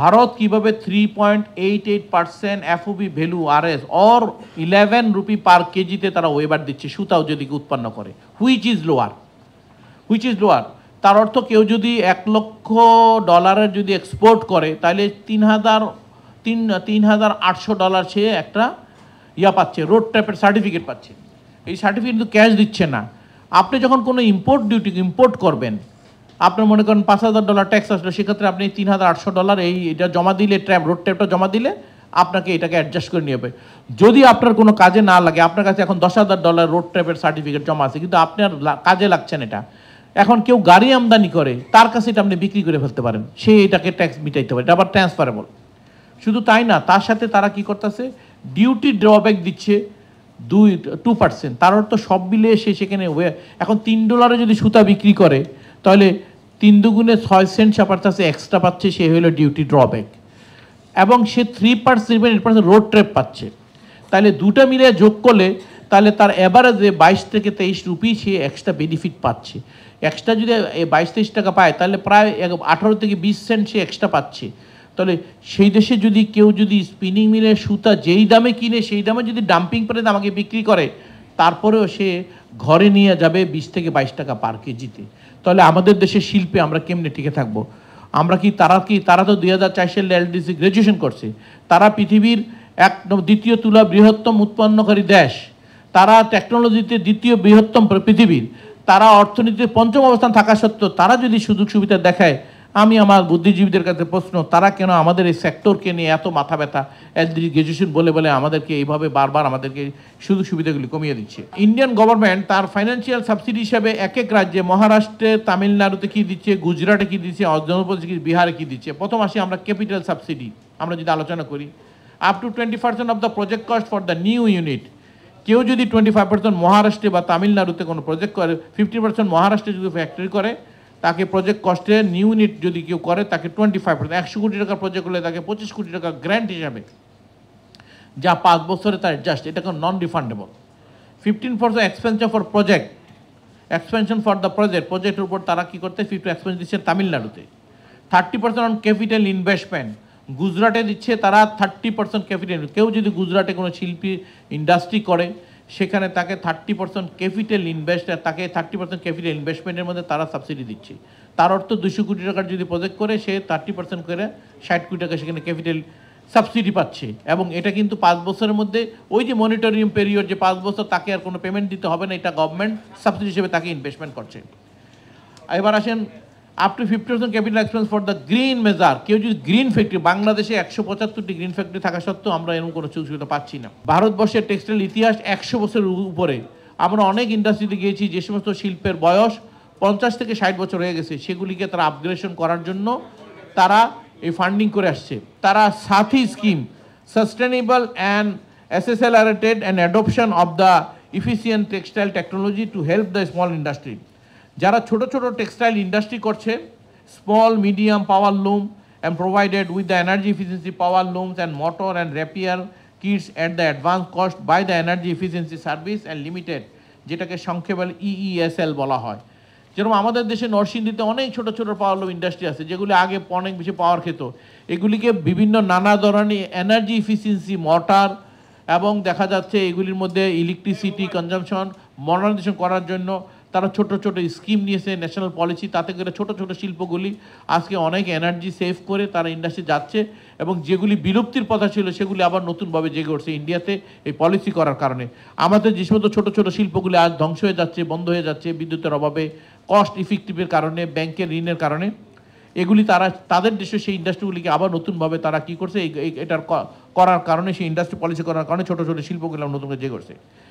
ভারত কিভাবে three point eight eight percent FOB value R S or eleven rupee per কেজিতে তারা ওয়েবার দিচ্ছে সুতাও যদি উৎপন্ন করে which is lower which is lower তার অর্থ কেউ যদি এক লক্ষ ডলারের যদি এক্সপোর্ট করে তাহলে তিন হাজার তিন তিন হাজার আটশো ডলার সে একটা ইয়া পাচ্ছে রোড ট্যাপের সার্টিফিকেট পাচ্ছে এই সার্টিফিকেট কিন্তু ক্যাশ দিচ্ছে না আপনি যখন কোনো ইম্পোর্ট ডিউটি ইম্পোর্ট করবেন আপনার মনে করেন পাঁচ হাজার ডলার ট্যাক্স আসলো সেক্ষেত্রে আপনি তিন হাজার আটশো ডলার এই এটা জমা দিলে ট্র্যাপ রোড ট্যাপটা জমা দিলে আপনাকে এটাকে অ্যাডজাস্ট করে নিয়ে যদি আপনার কোনো কাজে না লাগে আপনার কাছে এখন দশ হাজার ডলার রোড ট্যাপের সার্টিফিকেট জমা আছে কিন্তু আপনার কাজে লাগছেন এটা এখন কেউ গাড়ি আমদানি করে তার কাছে এটা আপনি বিক্রি করে ফেলতে পারেন সে এটাকে ট্যাক্স মিটাইতে পারে এটা আবার ট্রান্সফারেবল শুধু তাই না তার সাথে তারা কি করতেছে ডিউটি ড্রব্যাক দিচ্ছে দুই টু পার্সেন্ট তার অর্থ সব মিলে সে সেখানে এখন তিন ডলারে যদি সুতা বিক্রি করে তাহলে তিন দুগুণে ছয় সেন্ট সে পাচ্ছে এক্সট্রা পাচ্ছে সে হলো ডিউটি ড্রব্যাক এবং সে three percent eight percent RoDTEP পাচ্ছে তাহলে দুটা মিলে যোগ করলে তাহলে তার অ্যাভারেজে বাইশ থেকে তেইশ রুপি সে এক্সট্রা বেনিফিট পাচ্ছে এক্সট্রা যদি বাইশ তেইশ টাকা পায় তাহলে প্রায় আঠারো থেকে বিশ সেন্ট সে এক্সট্রা পাচ্ছে তাহলে সেই দেশে যদি কেউ যদি স্পিনিং মিলে সুতা যেই দামে কিনে সেই দামে যদি ডাম্পিং প্রাইস আমাকে বিক্রি করে তারপরেও সে ঘরে নিয়ে যাবে বিশ থেকে বাইশ টাকা পার কেজিতে তাহলে আমাদের দেশে শিল্পে আমরা কেমনে টিকে থাকবো আমরা কি তারা কি তারা তো দুই হাজার চার সালে এলডিসি গ্র্যাজুয়েশন করছে তারা পৃথিবীর এক দ্বিতীয় তুলা বৃহত্তম উৎপন্নকারী দেশ তারা টেকনোলজিতে দ্বিতীয় বৃহত্তম পৃথিবীর তারা অর্থনীতিতে পঞ্চম অবস্থান থাকা সত্ত্বেও তারা যদি সুযোগ সুবিধা দেখায় আমি আমার বুদ্ধিজীবীদের কাছে প্রশ্ন তারা কেন আমাদের এই সেক্টরকে নিয়ে এত মাথা ব্যথা গ্রাজুয়েশন বলে বলে আমাদেরকে এইভাবে বারবার আমাদেরকে সুযোগ সুবিধাগুলি কমিয়ে দিচ্ছে ইন্ডিয়ান গভর্নমেন্ট তার ফাইন্যান্সিয়াল সাবসিডি হিসাবে এক এক রাজ্যে মহারাষ্ট্রে তামিলনাড়ুতে কী দিচ্ছে গুজরাটে কী দিচ্ছে অন্ধ্রপ্রদেশে কী বিহারে কী দিচ্ছে প্রথম আসি আমরা ক্যাপিটাল সাবসিডি আমরা যদি আলোচনা করি up to twenty percent of the project cost for the new unit কেউ যদি টোয়েন্টি ফাইভ পার্সেন্ট মহারাষ্ট্রে বা তামিলনাড়ুতে কোনো প্রজেক্ট করে ফিফটি পার্সেন্ট মহারাষ্ট্রে যদি ফ্যাক্টরি করে তাকে প্রজেক্ট কস্টে নিউ ইউনিট যদি কেউ করে তাকে টোয়েন্টি ফাইভ পার্সেন্ট একশো কোটি টাকা প্রজেক্ট হলে তাকে পঁচিশ কোটি টাকা গ্র্যান্ট হিসাবে যা পাঁচ বছরে তার জাস্ট এটা কোনো non refundable fifteen percent expansion for project expansion for the project প্রজেক্টের উপর তারা কী করতে ফিফটি এক্সপেন্স দিচ্ছে তামিলনাড়ুতে thirty percent on capital investment গুজরাটে দিচ্ছে তারা থার্টি পার্সেন্ট ক্যাপিটাল কেউ যদি গুজরাটে কোনো শিল্পী ইন্ডাস্ট্রি করে সেখানে তাকে থার্টি পার্সেন্ট ক্যাপিটাল ইনভেস্ট তাকে থার্টি পার্সেন্ট ক্যাপিটাল ইনভেস্টমেন্টের মধ্যে তারা সাবসিডি দিচ্ছে তার অর্থ দুশো কোটি টাকার যদি প্রজেক্ট করে সে থার্টি পার্সেন্ট করে ষাট কোটি টাকা সেখানে ক্যাপিটাল সাবসিডি পাচ্ছে এবং এটা কিন্তু পাঁচ বছরের মধ্যে ওই যে মনিটরিং পিরিয়ড যে পাঁচ বছর তাকে আর কোনো পেমেন্ট দিতে হবে না এটা গভর্নমেন্ট সাবসিডি হিসেবে তাকে ইনভেস্টমেন্ট করছে এবার আসেন up to fifty percent capital expense for the green measure কেউ যদি গ্রিন ফ্যাক্টরি বাংলাদেশে একশো পঁচাত্তরটি গ্রিন ফ্যাক্টরি থাকা সত্ত্বেও আমরা এরকম কোনো সুবিধা পাচ্ছি না ভারতবর্ষের টেক্সটাইল ইতিহাস একশো বছরের উপরে আমরা অনেক ইন্ডাস্ট্রিতে গিয়েছি যে সমস্ত শিল্পের বয়স পঞ্চাশ থেকে ষাট বছর হয়ে গেছে সেগুলিকে তারা আপগ্রেডেশন করার জন্য তারা এই ফান্ডিং করে আসছে তারা Saathi scheme sustainable and accelerated and adoption of the efficient textile technology to help the small industry যারা ছোট ছোট টেক্সটাইল ইন্ডাস্ট্রি করছে small medium power loom and provided with the energy efficiency power looms and motor and rapier kits at the advance cost by the energy efficiency service and limited যেটাকে সংক্ষেপে ESL e e বলা হয় যেরকম আমাদের দেশে নরসিংদীতে অনেক ছোট ছোট পাওয়ার লুম ইন্ডাস্ট্রি আছে যেগুলি আগে অনেক বেশি পাওয়ার খেত এগুলিকে বিভিন্ন নানা ধরনের এনার্জি এফিসিয়েন্সি মোটর এবং দেখা যাচ্ছে এগুলির মধ্যে ইলেকট্রিসিটি কনজামশন মডার্নাইজেশন করার জন্য তারা ছোট ছোট স্কিম নিয়েছে ন্যাশনাল পলিসি তাতে করে ছোট ছোট শিল্পগুলি আজকে অনেক এনার্জি সেভ করে তারা ইন্ডাস্ট্রি যাচ্ছে এবং যেগুলি বিলুপ্তির কথা ছিল সেগুলি আবার নতুনভাবে জেগে উঠছে ইন্ডিয়াতে এই পলিসি করার কারণে আমাদের যে সমস্ত ছোটো ছোটো শিল্পগুলি আজ ধ্বংস হয়ে যাচ্ছে বন্ধ হয়ে যাচ্ছে বিদ্যুতের অভাবে কস্ট ইফেক্টিভের কারণে ব্যাংকের ঋণের কারণে এগুলি তারা তাদের দেশে সেই ইন্ডাস্ট্রিগুলিকে আবার নতুনভাবে তারা কি করছে এটার করার কারণে সেই ইন্ডাস্ট্রি পলিসি করার কারণে ছোটো ছোটো শিল্পগুলো নতুন করে জেগে করছে